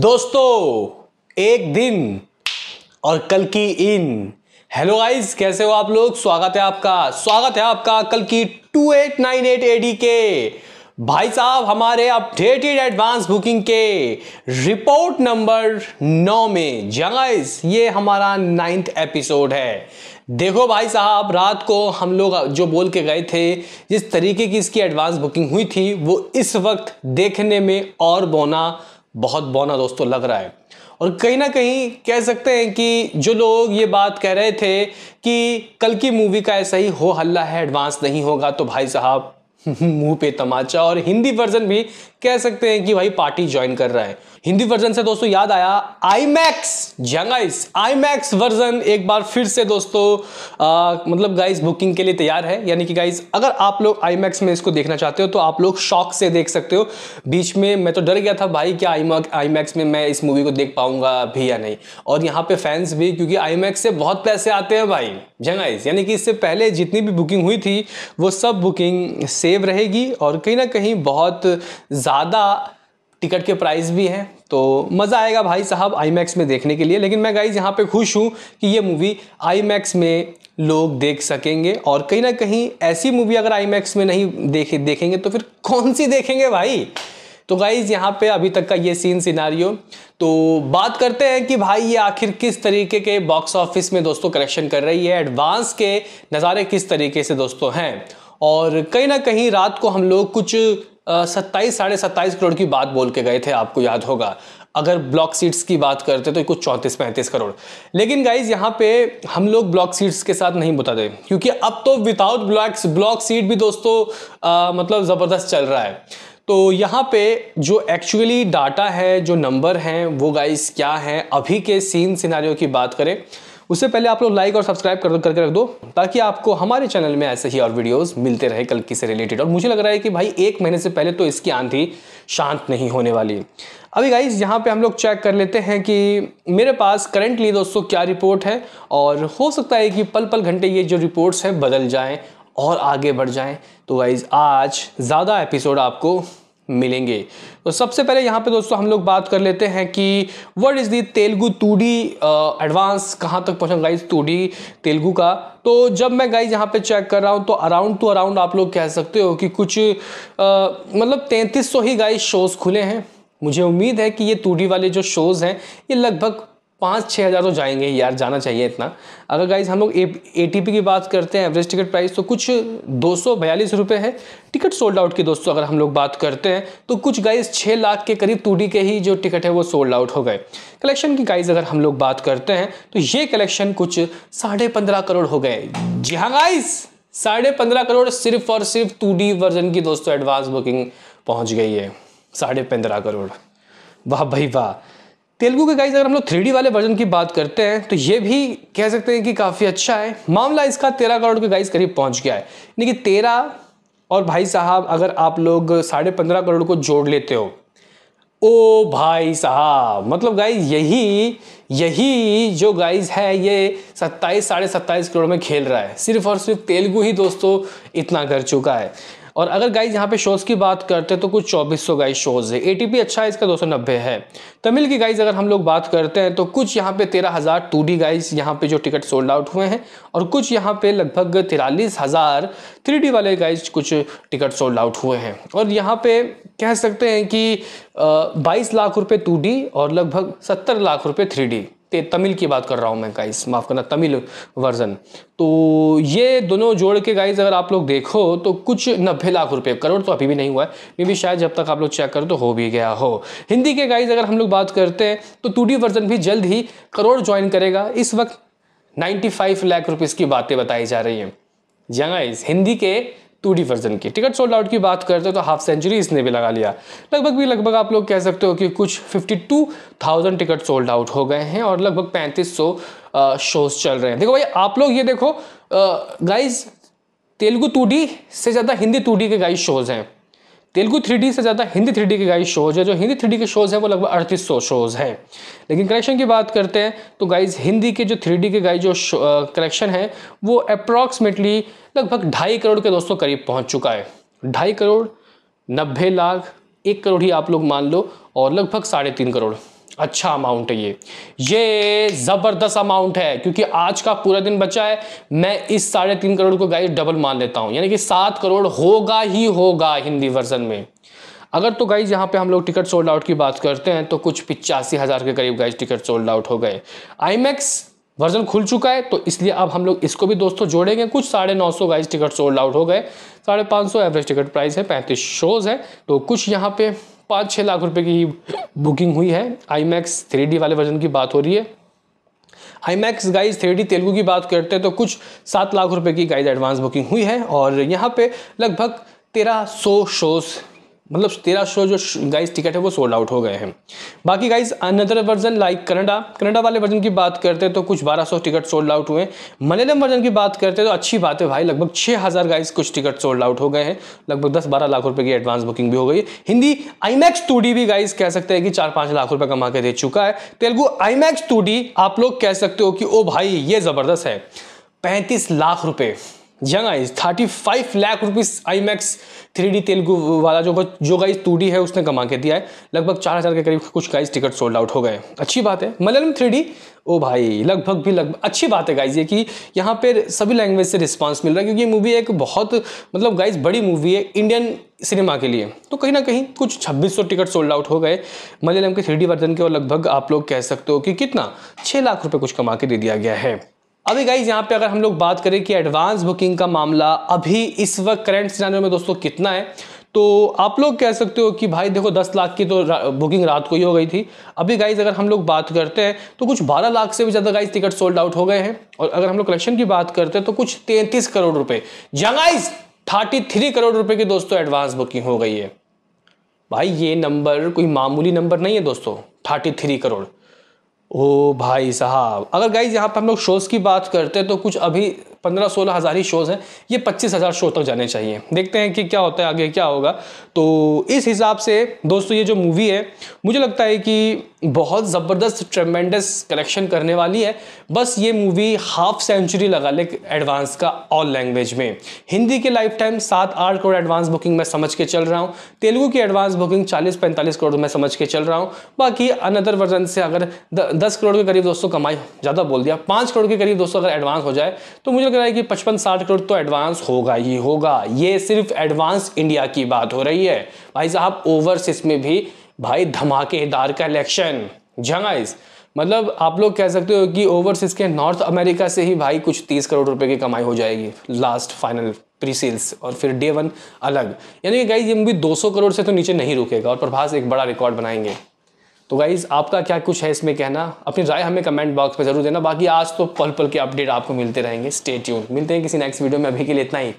दोस्तों एक दिन और कल की इन हेलो गाइस कैसे हो आप लोग स्वागत है आपका स्वागत है आपका कल की 2898 एडी के भाई साहब हमारे अपडेटेड एडवांस बुकिंग के रिपोर्ट नंबर नौ में जगाइस ये हमारा नाइन्थ एपिसोड है देखो भाई साहब रात को हम लोग जो बोल के गए थे जिस तरीके की इसकी एडवांस बुकिंग हुई थी वो इस वक्त देखने में और बोना बहुत बौना दोस्तों लग रहा है और कहीं ना कहीं कह सकते हैं कि जो लोग ये बात कह रहे थे कि कल की मूवी का ऐसा ही हो हल्ला है एडवांस नहीं होगा तो भाई साहब मुंह पे तमाचा और हिंदी वर्जन भी कह सकते हैं कि भाई पार्टी ज्वाइन कर रहा है हिंदी वर्जन से दोस्तों याद आया आई मैक्स जंगाइस आई मैक्स वर्जन एक बार फिर से दोस्तों आ, मतलब गाइस बुकिंग के लिए तैयार है यानी कि गाइस अगर आप लोग आई मैक्स में इसको देखना चाहते हो तो आप लोग शौक से देख सकते हो बीच में मैं तो डर गया था भाई क्या आई मैक्स में मैं इस मूवी को देख पाऊंगा भी या नहीं और यहाँ पे फैंस भी क्योंकि आई मैक्स से बहुत पैसे आते हैं भाई जंगाइस यानी कि इससे पहले जितनी भी बुकिंग हुई थी वो सब बुकिंग सेव रहेगी और कहीं ना कहीं बहुत ज़्यादा टिकट के प्राइस भी हैं तो मज़ा आएगा भाई साहब आई में देखने के लिए लेकिन मैं गाइज यहाँ पे खुश हूँ कि ये मूवी आई में लोग देख सकेंगे और कहीं ना कहीं ऐसी मूवी अगर आई में नहीं देखे देखेंगे तो फिर कौन सी देखेंगे भाई तो गाइज़ यहाँ पे अभी तक का ये सीन सिनारियो तो बात करते हैं कि भाई ये आखिर किस तरीके के बॉक्स ऑफिस में दोस्तों कलेक्शन कर रही है एडवांस के नज़ारे किस तरीके से दोस्तों हैं और कहीं ना कहीं रात को हम लोग कुछ सत्ताईस साढ़े सत्ताईस करोड़ की बात बोल के गए थे आपको याद होगा अगर ब्लॉक सीट्स की बात करते तो कुछ चौंतीस पैंतीस करोड़ लेकिन गाइज यहाँ पे हम लोग ब्लॉक सीट्स के साथ नहीं बताते क्योंकि अब तो विदाउट ब्लॉक ब्लॉक सीट भी दोस्तों आ, मतलब ज़बरदस्त चल रहा है तो यहाँ पे जो एक्चुअली डाटा है जो नंबर हैं वो गाइज़ क्या है अभी के सीन सिनारियों की बात करें उससे पहले आप लोग लाइक और सब्सक्राइब कर करके रख दो ताकि आपको हमारे चैनल में ऐसे ही और वीडियोस मिलते रहे कल से रिलेटेड और मुझे लग रहा है कि भाई एक महीने से पहले तो इसकी आंधी शांत नहीं होने वाली अभी गाइज यहाँ पे हम लोग चेक कर लेते हैं कि मेरे पास करेंटली दोस्तों क्या रिपोर्ट है और हो सकता है कि पल पल घंटे ये जो रिपोर्ट्स हैं बदल जाएँ और आगे बढ़ जाएँ तो गाइज आज ज़्यादा एपिसोड आपको मिलेंगे तो सबसे पहले यहाँ पे दोस्तों हम लोग बात कर लेते हैं कि word is the Telugu two D advance कहाँ तक पहुँचा गाइज टू डी तेलुगु का तो जब मैं गाइज यहाँ पे चेक कर रहा हूँ तो अराउंड टू अराउंड आप लोग कह सकते हो कि कुछ आ, मतलब तैंतीस ही गाइज शोज़ खुले हैं मुझे उम्मीद है कि ये टू वाले जो शोज़ हैं ये लगभग पाँच छः हज़ार तो जाएंगे यार जाना चाहिए इतना अगर गाइज हम लोग ए टी पी की बात करते हैं एवरेज टिकट प्राइस तो कुछ दो सौ बयालीस रुपये है टिकट सोल्ड आउट की दोस्तों अगर हम लोग बात करते हैं तो कुछ गाइज छः लाख के करीब टू के ही जो टिकट है वो सोल्ड आउट हो गए कलेक्शन की गाइज अगर हम लोग बात करते हैं तो ये कलेक्शन कुछ साढ़े पंद्रह करोड़ हो गए जी हाँ गाइज़ साढ़े पंद्रह करोड़ सिर्फ और सिर्फ टू डी वर्जन की दोस्तों एडवांस बुकिंग पहुंच गई है साढ़े पंद्रह करोड़ वाह भाई वाह तेलुगु के गाइज अगर हम लोग थ्री वाले वर्जन की बात करते हैं तो ये भी कह सकते हैं कि काफ़ी अच्छा है मामला इसका तेरह करोड़ के गाइज करीब पहुंच गया है यानी कि तेरह और भाई साहब अगर आप लोग साढ़े पंद्रह करोड़ को जोड़ लेते हो ओ भाई साहब मतलब गाइज यही यही जो गाइज है ये सत्ताईस साढ़े सत्ताईस करोड़ में खेल रहा है सिर्फ और सिर्फ तेलुगु ही दोस्तों इतना कर चुका है और अगर गाइज यहाँ पे शोज़ की बात करते हैं तो कुछ 2400 गाइज शोज़ है ए अच्छा है इसका 290 है तमिल की गाइज अगर हम लोग बात करते हैं तो कुछ यहाँ पे तेरह हज़ार टू डी गाइज यहाँ पे जो टिकट सोल्ड आउट हुए हैं और कुछ यहाँ पे लगभग तिरालीस हज़ार थ्री डी वाले गाइज कुछ टिकट सोल्ड आउट हुए हैं और यहाँ पे कह सकते हैं कि बाईस लाख रुपये टू डी और लगभग सत्तर लाख रुपये थ्री डी ते तमिल की बात कर रहा हूँ मैं गाइस माफ़ करना तमिल वर्जन तो ये दोनों जोड़ के गाइस अगर आप लोग देखो तो कुछ नब्बे लाख रुपए करोड़ तो अभी भी नहीं हुआ है मे भी शायद जब तक आप लोग चेक करो तो हो भी गया हो हिंदी के गाइस अगर हम लोग बात करते हैं तो टू वर्जन भी जल्द ही करोड़ ज्वाइन करेगा इस वक्त फाइव लाख रुपये की बातें बताई जा रही हैं जहाँ हिंदी के टू डी वर्जन की टिकट सोल्ड आउट की बात करते हैं तो हाफ सेंचुरी इसने भी लगा लिया लगभग भी लगभग आप लोग कह सकते हो कि कुछ fifty two thousand ticket sold out हो गए हैं और लगभग पैंतीस सौ शोज चल रहे हैं देखो भाई आप लोग ये देखो गाइज तेलुगु टू से ज़्यादा हिंदी टू के गाइज शोज़ हैं तेलुगु थ्री से ज़्यादा हिंदी थ्री के गाइज शोज़ है जो हिंदी थ्री के शोज़ हैं वो लगभग अड़तीस सौ शोज़ हैं लेकिन कलेक्शन की बात करते हैं तो गाइज हिंदी के जो थ्री के गाइज जो कलेक्शन है वो अप्रॉक्सीमेटली लगभग ढाई करोड़ के दोस्तों करीब पहुँच चुका है ढाई करोड़ नब्बे लाख एक करोड़ ही आप लोग मान लो और लगभग साढ़े तीन करोड़ अच्छा अमाउंट है ये ये ज़बरदस्त अमाउंट है क्योंकि आज का पूरा दिन बचा है मैं इस साढ़े तीन करोड़ को गाइस डबल मान लेता हूँ यानी कि सात करोड़ होगा ही होगा हिंदी वर्जन में अगर तो गाइज यहाँ पे हम लोग टिकट सोल्ड आउट की बात करते हैं तो कुछ पिचासी हज़ार के करीब गाइज टिकट सोल्ड आउट हो गए आई वर्जन खुल चुका है तो इसलिए अब हम लोग इसको भी दोस्तों जोड़ेंगे कुछ साढ़े नौ सौ गाइज टिकट सोल्ड आउट हो गए साढ़े पाँच सौ एवरेज टिकट प्राइस है पैंतीस शोज़ है तो कुछ यहाँ पे पाँच छः लाख रुपए की बुकिंग हुई है आई मैक्स थ्री वाले वर्जन की बात हो रही है IMAX guys three Telugu की बात करते हैं तो कुछ सात लाख रुपए की गाइज एडवांस बुकिंग हुई है और यहाँ पे लगभग तेरह सौ शोज़ मतलब तेरह शो जो गाइस टिकट है वो सोल्ड आउट हो गए हैं बाकी guys another version like Kannada Kannada वाले वर्जन की बात करते हैं तो कुछ 1200 टिकट सोल्ड आउट हुए हैं मलयालम वर्जन की बात करते हैं तो अच्छी बात है भाई लगभग 6000 गाइस कुछ टिकट सोल्ड आउट हो गए हैं लगभग दस बारह लाख रुपये की एडवांस बुकिंग भी हो गई हिंदी आई मैक्स भी गाइज कह सकते हैं कि चार पाँच लाख रुपये कमा के दे चुका है तेलुगु आई मैक्स आप लोग कह सकते हो कि ओ भाई ये ज़बरदस्त है पैंतीस लाख रुपये यंग आइज thirty five lakh rupees IMAX three D Telugu वाला जो जो गाइज टू डी है उसने कमा के दिया है लगभग चार हज़ार के करीब कुछ गाइज टिकट सोल्ड आउट हो गए अच्छी बात है मलयालम थ्री डी ओ भाई लगभग भी लगभग अच्छी बात है गाइज ये कि यहाँ पर सभी लैंग्वेज से रिस्पांस मिल रहा है क्योंकि ये मूवी एक बहुत मतलब गाइज बड़ी मूवी है इंडियन सिनेमा के लिए तो कहीं ना कहीं कुछ सौ टिकट सोल्ड आउट हो गए मलयालम के थ्री वर्जन के और लगभग आप लोग कह सकते हो कि कितना छः लाख रुपये कुछ कमा के दे दिया गया है अभी गाइज यहाँ पे अगर हम लोग बात करें कि एडवांस बुकिंग का मामला अभी इस वक्त करंट सिनेरियो में दोस्तों कितना है तो आप लोग कह सकते हो कि भाई देखो 10 लाख की तो रा, बुकिंग रात को ही हो गई थी अभी गाइज अगर हम लोग बात करते हैं तो कुछ 12 लाख से भी ज़्यादा गाइज टिकट सोल्ड आउट हो गए हैं और अगर हम लोग कलेक्शन की बात करते हैं तो कुछ 33 करोड़ रुपए जंगाइज थर्टी करोड़ रुपए की दोस्तों एडवांस बुकिंग हो गई है भाई ये नंबर कोई मामूली नंबर नहीं है दोस्तों थर्टी थ्री करोड़ ओ भाई साहब अगर गाइज यहाँ पर हम लोग शोज़ की बात करते हैं तो कुछ अभी पंद्रह सोलह हज़ार ही शोज़ हैं ये पच्चीस हज़ार शो तक जाने चाहिए देखते हैं कि क्या होता है आगे क्या होगा तो इस हिसाब से दोस्तों ये जो मूवी है मुझे लगता है कि बहुत ज़बरदस्त ट्रेमेंडस कलेक्शन करने वाली है बस ये मूवी हाफ सेंचुरी लगा ले एडवांस का ऑल लैंग्वेज में हिंदी के लाइफ टाइम सात आठ करोड़ एडवांस बुकिंग मैं समझ के चल रहा हूँ तेलुगु की एडवांस बुकिंग चालीस पैंतालीस करोड़ मैं समझ के चल रहा हूँ बाकी अनदर वर्जन से अगर दस करोड़ के करीब दोस्तों कमाई ज़्यादा बोल दिया पाँच करोड़ के करीब दोस्तों अगर एडवांस हो जाए तो मुझे लग रहा है कि पचपन साठ करोड़ तो एडवांस होगा ही होगा ये सिर्फ एडवांस इंडिया की बात हो रही है भाई साहब ओवरसीज में भी भाई धमाकेदार का इलेक्शन जंगाइज मतलब आप लोग कह सकते हो कि ओवरसीज के नॉर्थ अमेरिका से ही भाई कुछ तीस करोड़ रुपए की कमाई हो जाएगी लास्ट फाइनल प्री सेल्स और फिर डे वन अलग यानी कि गाइज ये मूवी 200 करोड़ से तो नीचे नहीं रुकेगा और प्रभास एक बड़ा रिकॉर्ड बनाएंगे तो गाइज़ आपका क्या कुछ है इसमें कहना अपनी राय हमें कमेंट बॉक्स में जरूर देना बाकी आज तो पल पल के अपडेट आपको मिलते रहेंगे स्टेट्यून मिलते हैं किसी नेक्स्ट वीडियो में अभी के लिए इतना ही